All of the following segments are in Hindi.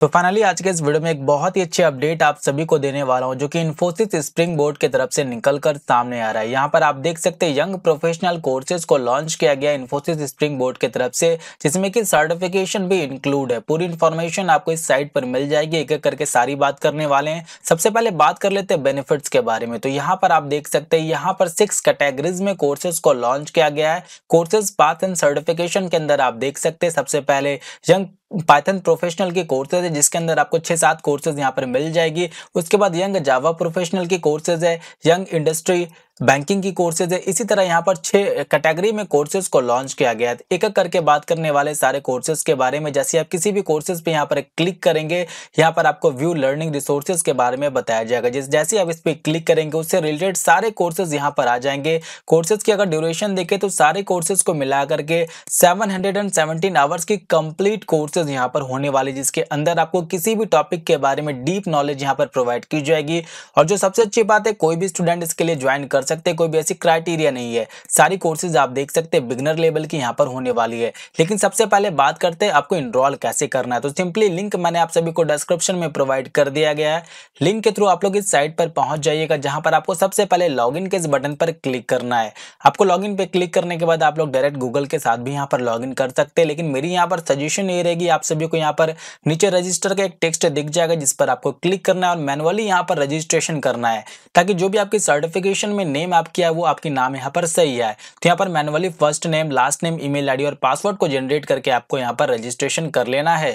तो फाइनली आज के इस वीडियो में एक बहुत ही अच्छी अपडेट आप सभी को देने वाला हूं जो कि इन्फोसिस स्प्रिंग बोर्ड की तरफ से निकलकर सामने आ रहा है यहां पर आप देख सकते हैं यंग प्रोफेशनल कोर्सेज को लॉन्च किया गया इन्फोसिस स्प्रिंग बोर्ड की तरफ से जिसमें कि सर्टिफिकेशन भी इंक्लूड है पूरी इन्फॉर्मेशन आपको इस साइट पर मिल जाएगी एक एक करके सारी बात करने वाले हैं सबसे पहले बात कर लेते हैं बेनिफिट्स के बारे में तो यहाँ पर आप देख सकते हैं यहाँ पर सिक्स कैटेगरीज में कोर्सेज को लॉन्च किया गया है कोर्सेज पाथ एंड सर्टिफिकेशन के अंदर आप देख सकते हैं सबसे पहले यंग पाइथन प्रोफेशनल के कोर्सेज है जिसके अंदर आपको छः सात कोर्सेज यहाँ पर मिल जाएगी उसके बाद यंग जावा प्रोफेशनल के कोर्सेज है यंग इंडस्ट्री बैंकिंग की कोर्सेज है इसी तरह यहाँ पर छह कैटेगरी में कोर्सेज को लॉन्च किया गया है एक एक करके बात करने वाले सारे कोर्सेज के बारे में जैसे आप किसी भी कोर्सेज पे यहाँ पर क्लिक करेंगे यहाँ पर आपको व्यू लर्निंग रिसोर्सेज के बारे में बताया जाएगा जिस जैसे आप इस पर क्लिक करेंगे उससे रिलेटेड सारे कोर्सेज यहाँ पर आ जाएंगे कोर्सेज की अगर ड्यूरेशन देखें तो सारे कोर्सेज को मिला करके सेवन आवर्स की कंप्लीट कोर्सेज यहाँ पर होने वाले जिसके अंदर आपको किसी भी टॉपिक के बारे में डीप नॉलेज यहाँ पर प्रोवाइड की जाएगी और जो सबसे अच्छी बात है कोई भी स्टूडेंट इसके लिए ज्वाइन कर सकते कोई भी ऐसी क्राइटेरिया नहीं है सारी कोर्सेज आप देख सकते हैं बिगनर लेवल की यहाँ पर होने वाली है लेकिन सबसे पहले बात करते हैं आपको इनरोल कैसे करना है तो सिंपली लिंक मैंने आप सभी को डिस्क्रिप्शन में प्रोवाइड कर दिया गया है लिंक के थ्रू आप लोग इस साइट पर पहुंच जाइएगा जहां पर आपको सबसे पहले लॉग इन के बटन पर क्लिक करना है आपको लॉग इन पे क्लिक करने के बाद आप लोग डायरेक्ट गूगल के साथ भी यहाँ पर लॉगिन कर सकते हैं लेकिन मेरी यहाँ पर सजेशन ये रहेगी आप सभी को यहाँ पर नीचे रजिस्टर का एक टेक्स्ट दिख जाएगा जिस पर आपको क्लिक करना है और मैनुअली यहाँ पर रजिस्ट्रेशन करना है ताकि जो भी आपकी सर्टिफिकेशन में नेम आपकी है वो आपके नाम यहाँ पर सही है तो यहाँ पर manually first name last name email ID और पासवर्ड को जनरेट करके आपको यहाँ पर रजिस्ट्रेशन कर लेना है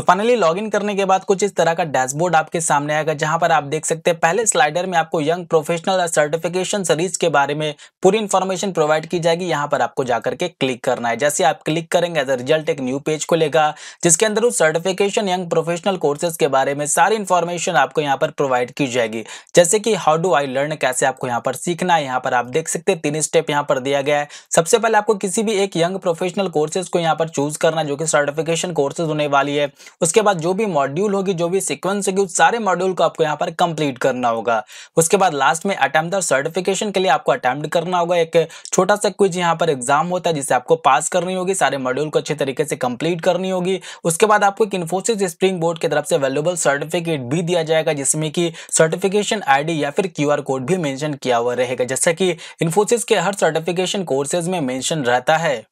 तो फाइनली लॉगिन करने के बाद कुछ इस तरह का डैशबोर्ड आपके सामने आएगा जहां पर आप देख सकते हैं पहले स्लाइडर में आपको यंग प्रोफेशनल सर्टिफिकेशन सीरीज के बारे में पूरी इन्फॉर्मेशन प्रोवाइड की जाएगी यहां पर आपको जाकर के क्लिक करना है जैसे आप क्लिक करेंगे एज रिजल्ट एक न्यू पेज खुलेगा जिसके अंदर उस सर्टिफिकेशन यंग प्रोफेशनल कोर्सेज के बारे में सारी इन्फॉर्मेशन आपको यहाँ पर प्रोवाइड की जाएगी जैसे कि हाउ डू आई लर्न कैसे आपको यहाँ पर सीखना है यहाँ पर आप देख सकते हैं तीन स्टेप यहाँ पर दिया गया है सबसे पहले आपको किसी भी एक यंग प्रोफेशनल कोर्सेज को यहाँ पर चूज करना जो कि सर्टिफिकेशन कोर्सेज होने वाली है उसके बाद जो भी मॉड्यूल होगी जो भी सिक्वेंस होगी उस सारे मॉड्यूल को आपको यहाँ पर कंप्लीट करना होगा उसके बाद लास्ट में अटैम्प्ट और सर्टिफिकेशन के लिए आपको अटैम्प्ट करना होगा एक छोटा सा क्विज यहाँ पर एग्जाम होता है जिसे आपको पास करनी होगी सारे मॉड्यूल को अच्छे तरीके से कंप्लीट करनी होगी उसके बाद आपको एक इन्फोसिस स्प्रिंग बोर्ड की तरफ से वेल्युबल सर्टिफिकेट भी दिया जाएगा जिसमें कि सर्टिफिकेशन आई या फिर क्यू कोड भी मैंशन किया हुआ रहेगा जैसा कि इन्फोसिस के हर सर्टिफिकेशन कोर्सेज में मैंशन रहता है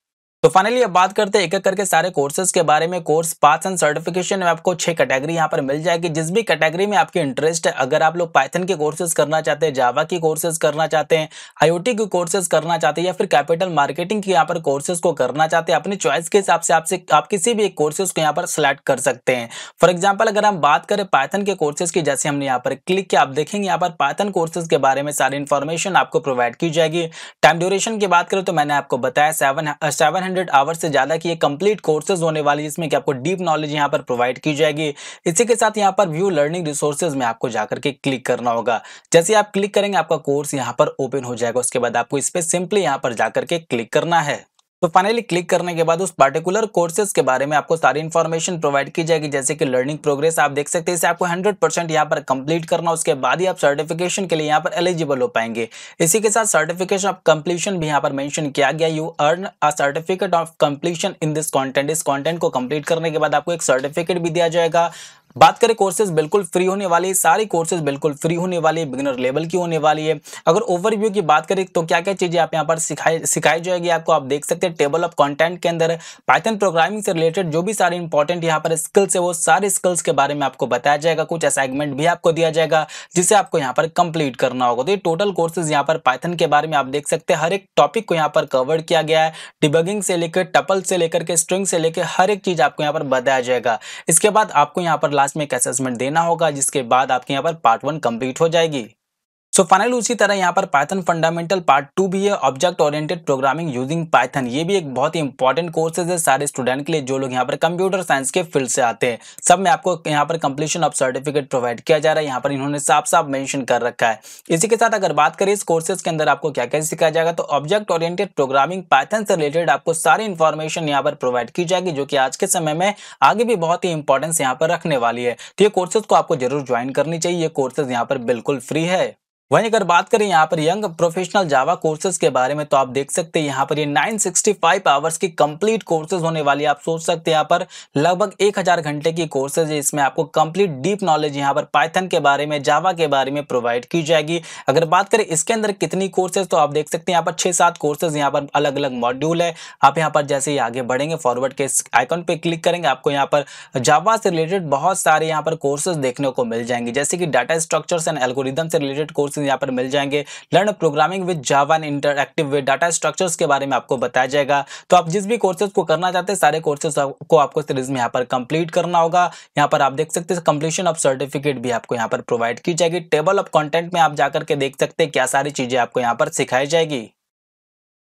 तो फाइनली अब बात करते हैं एक एक करके सारे कोर्सेज के बारे में कोर्स पास एंड सर्टिफिकेशन में आपको छह कैटेगरी यहाँ पर मिल जाएगी जिस भी कैटेगरी में आपकी इंटरेस्ट है अगर आप लोग पाइथन के कोर्सेज करना चाहते हैं जावा की कोर्सेज करना चाहते हैं आईओटी के कोर्सेज करना चाहते हैं या फिर कैपिटल मार्केटिंग के यहाँ पर कोर्सेज को करना चाहते हैं अपनी चॉइस के हिसाब से आपसे आप किसी भी एक कोर्सेज को यहाँ पर सिलेक्ट कर सकते हैं फॉर एग्जाम्पल अगर हम बात करें पाइथन के कोर्सेज की जैसे हमने यहाँ पर क्लिक किया आप देखेंगे यहाँ पर पाइथन कोर्सेज के बारे में सारी इन्फॉर्मेशन आपको प्रोवाइड की जाएगी टाइम ड्यूरेशन की बात करें तो मैंने आपको बताया सेवन सेवन हंड्रेड आवर्स से ज़्यादा की ये कंप्लीट कोर्सेज होने वाली है जिसमें कि आपको डीप नॉलेज यहाँ पर प्रोवाइड की जाएगी इसी के साथ यहाँ पर व्यू लर्निंग रिसोर्सेज में आपको जाकर के क्लिक करना होगा जैसे आप क्लिक करेंगे आपका कोर्स यहाँ पर ओपन हो जाएगा उसके बाद आपको इस पर सिंपली यहाँ पर जाकर के क्लिक करना है तो फाइनली क्लिक करने के बाद उस पार्टिकुलर कोर्सेज के बारे में आपको सारी इन्फॉर्मेशन प्रोवाइड की जाएगी जैसे कि लर्निंग प्रोग्रेस आप देख सकते हैं इसे आपको 100 परसेंट यहाँ पर कंप्लीट करना उसके बाद ही आप सर्टिफिकेशन के लिए यहाँ पर एलिजिबल हो पाएंगे इसी के साथ सर्टिफिकेशन ऑफ कंप्लीशन भी यहाँ पर मैंशन किया गया you earn a certificate of completion in this content इस कॉन्टेंट को कंप्लीट करने के बाद आपको एक सर्टिफिकेट भी दिया जाएगा बात करें कोर्सेज बिल्कुल फ्री होने वाली है सारी कोर्सेज बिल्कुल फ्री होने वाली है बिगनर लेवल की होने वाली है अगर ओवरव्यू की बात करें तो क्या क्या चीज़ें आप यहाँ पर सिखाई सिखाई जाएगी आपको आप देख सकते हैं टेबल ऑफ कंटेंट के अंदर पाइथन प्रोग्रामिंग से रिलेटेड जो भी सारे इंपॉर्टेंट यहाँ पर स्किल्स है वो सारे स्किल्स के बारे में आपको बताया जाएगा कुछ असाइनमेंट भी आपको दिया जाएगा जिसे आपको यहाँ पर कंप्लीट करना होगा तो ये टोटल कोर्सेज यहाँ पर पाइथन के बारे में आप देख सकते हैं हर एक टॉपिक को यहाँ पर कवर किया गया है डिबगिंग से लेकर टपल से लेकर के स्ट्रिंग से लेकर हर एक चीज़ आपको यहाँ पर बताया जाएगा इसके बाद आपको यहाँ पर लास्ट में एक असेसमेंट देना होगा जिसके बाद आपके यहाँ पर पार्ट वन कंप्लीट हो जाएगी सो so, फाइनल उसी तरह यहाँ पर पाइथन फंडामेंटल पार्ट टू भी है object oriented programming using Python ये भी एक बहुत ही इंपॉर्टेंट कोर्सेज है सारे स्टूडेंट के लिए जो लोग यहाँ पर कंप्यूटर साइंस के फील्ड से आते हैं सब में आपको यहाँ पर कंप्लीशन ऑफ सर्टिफिकेट प्रोवाइड किया जा रहा है यहाँ पर इन्होंने साफ साफ मैंशन कर रखा है इसी के साथ अगर बात करें इस कोर्सेज के अंदर आपको क्या क्या सिखाया जाएगा तो ऑब्जेक्ट ऑरियंटेड प्रोग्रामिंग पाइथन से रिलेटेड आपको सारी इन्फॉर्मेशन यहाँ पर प्रोवाइड की जाएगी जो कि आज के समय में आगे भी बहुत ही इंपॉर्टेंस यहाँ पर रखने वाली है तो ये कोर्सेज को आपको जरूर ज्वाइन करनी चाहिए ये कोर्सेज यहाँ पर बिल्कुल फ्री है वहीं अगर बात करें यहाँ पर यंग प्रोफेशनल जावा कोर्सेज के बारे में तो आप देख सकते हैं यहाँ पर ये यह 965 आवर्स की कंप्लीट कोर्सेज होने वाली है आप सोच सकते हैं यहाँ पर लगभग 1000 घंटे की कोर्सेज है इसमें आपको कंप्लीट डीप नॉलेज यहाँ पर पाइथन के बारे में जावा के बारे में प्रोवाइड की जाएगी अगर बात करें इसके अंदर कितनी कोर्सेज तो आप देख सकते हैं यहाँ पर छह सात कोर्सेज यहाँ पर अलग अलग मॉड्यूल है आप यहाँ पर जैसे ही आगे बढ़ेंगे फॉरवर्ड के आइकन पर क्लिक करेंगे आपको यहाँ पर जावा से रिलेटेड बहुत सारे यहाँ पर कोर्सेज देखने को मिल जाएंगे जैसे कि डाटा स्ट्रक्चर एंड एल्गोरिदम से रिलेटेड कोर्स ऑप्शन यहाँ पर मिल जाएंगे learn programming with Java and interactive with data structures के बारे में आपको बताया जाएगा तो आप जिस भी कोर्सेज को करना चाहते हैं सारे कोर्सेज को आपको सीरीज में यहाँ पर कंप्लीट करना होगा यहाँ पर आप देख सकते हैं कंप्लीशन ऑफ सर्टिफिकेट भी आपको यहाँ पर प्रोवाइड की जाएगी टेबल ऑफ कॉन्टेंट में आप जाकर के देख सकते हैं क्या सारी चीजें आपको यहाँ पर सिखाई जाएगी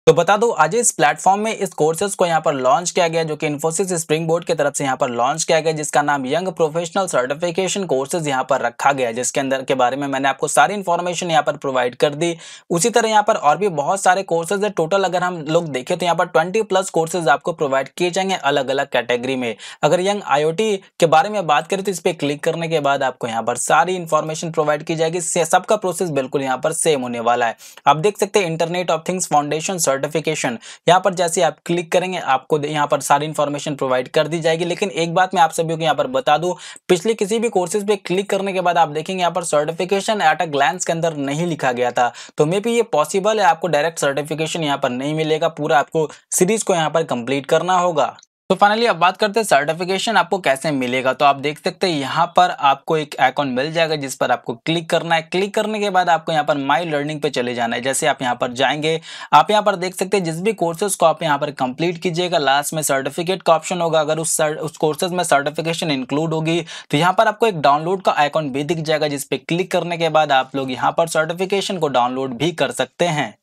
तो बता दो आज इस प्लेटफॉर्म में इस कोर्सेज को यहाँ पर लॉन्च किया गया जो कि इन्फोसिस स्प्रिंग बोर्ड की तरफ से यहाँ पर लॉन्च किया गया जिसका नाम यंग प्रोफेशनल सर्टिफिकेशन कोर्सेज यहाँ पर रखा गया जिसके अंदर के बारे में मैंने आपको सारी इन्फॉर्मेशन यहाँ पर प्रोवाइड कर दी उसी तरह यहाँ पर और भी बहुत सारे कोर्सेज है टोटल अगर हम लोग देखें तो यहाँ पर ट्वेंटी प्लस कोर्सेज आपको प्रोवाइड किए जाएंगे अलग अलग कैटेगरी में अगर यंग आई के बारे में बात करें तो इस पर क्लिक करने के बाद आपको यहाँ पर सारी इन्फॉर्मेशन प्रोवाइड की जाएगी सबका प्रोसेस बिल्कुल यहाँ पर सेम होने वाला है आप देख सकते हैं internet of things foundation certification यहाँ पर जैसे आप क्लिक करेंगे आपको यहाँ पर सारी इन्फॉर्मेशन प्रोवाइड कर दी जाएगी लेकिन एक बात मैं आप सभी को यहाँ पर बता दूँ पिछले किसी भी कोर्सेज पे क्लिक करने के बाद आप देखेंगे यहाँ पर सर्टिफिकेशन एट अ ग्लैंस के अंदर नहीं लिखा गया था तो मे भी ये पॉसिबल है आपको डायरेक्ट सर्टिफिकेशन यहाँ पर नहीं मिलेगा पूरा आपको सीरीज को यहाँ पर कंप्लीट करना होगा तो फाइनली अब बात करते हैं सर्टिफिकेशन आपको कैसे मिलेगा तो आप देख सकते हैं यहाँ पर आपको एक आइकॉन मिल जाएगा जिस पर आपको क्लिक करना है क्लिक करने के बाद आपको यहाँ पर माई लर्निंग पे चले जाना है जैसे आप यहाँ पर जाएंगे आप यहाँ पर देख सकते हैं जिस भी कोर्सेज को आप यहाँ पर कंप्लीट कीजिएगा लास्ट में सर्टिफिकेट का ऑप्शन होगा अगर उस सर उस कोर्सेज में सर्टिफिकेशन इंक्लूड होगी तो यहाँ पर आपको एक डाउनलोड का आइकॉन भी दिख जाएगा जिसपे क्लिक करने के बाद आप लोग यहाँ पर सर्टिफिकेशन को डाउनलोड भी कर सकते हैं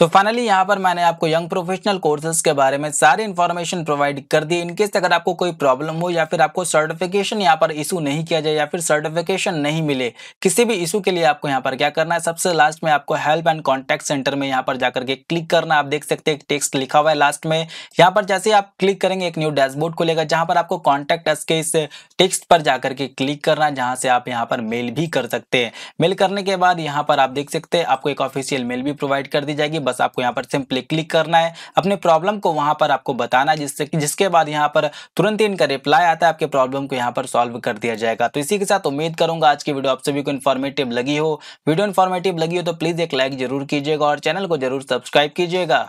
तो फाइनली यहाँ पर मैंने आपको यंग प्रोफेशनल कोर्सेज के बारे में सारी इन्फॉर्मेशन प्रोवाइड कर दी इनकेस अगर आपको कोई प्रॉब्लम हो या फिर आपको सर्टिफिकेशन यहाँ पर इशू नहीं किया जाए या फिर सर्टिफिकेशन नहीं मिले किसी भी इशू के लिए आपको यहाँ पर क्या करना है सबसे लास्ट में आपको हेल्प एंड कॉन्टैक्ट सेंटर में यहाँ पर जाकर के क्लिक करना आप देख सकते हैं टेक्स्ट लिखा हुआ है लास्ट में यहाँ पर जैसे आप क्लिक करेंगे एक न्यू डैशबोर्ड खुलेगा जहाँ पर आपको कॉन्टैक्ट एस के इस टेक्स्ट पर जाकर के क्लिक करना जहाँ से आप यहाँ पर मेल भी कर सकते हैं मेल करने के बाद यहाँ पर आप देख सकते हैं आपको एक ऑफिशियल मेल भी प्रोवाइड कर दी जाएगी बस आपको यहाँ पर सिंपली क्लिक करना है अपने प्रॉब्लम को वहाँ पर आपको बताना है जिससे जिसके बाद यहाँ पर तुरंत ही इनका रिप्लाई आता है आपके प्रॉब्लम को यहाँ पर सॉल्व कर दिया जाएगा तो इसी के साथ उम्मीद करूंगा आज की वीडियो आप सभी को इन्फॉर्मेटिव लगी हो वीडियो इन्फॉर्मेटिव लगी हो तो प्लीज़ एक लाइक जरूर कीजिएगा और चैनल को जरूर सब्सक्राइब कीजिएगा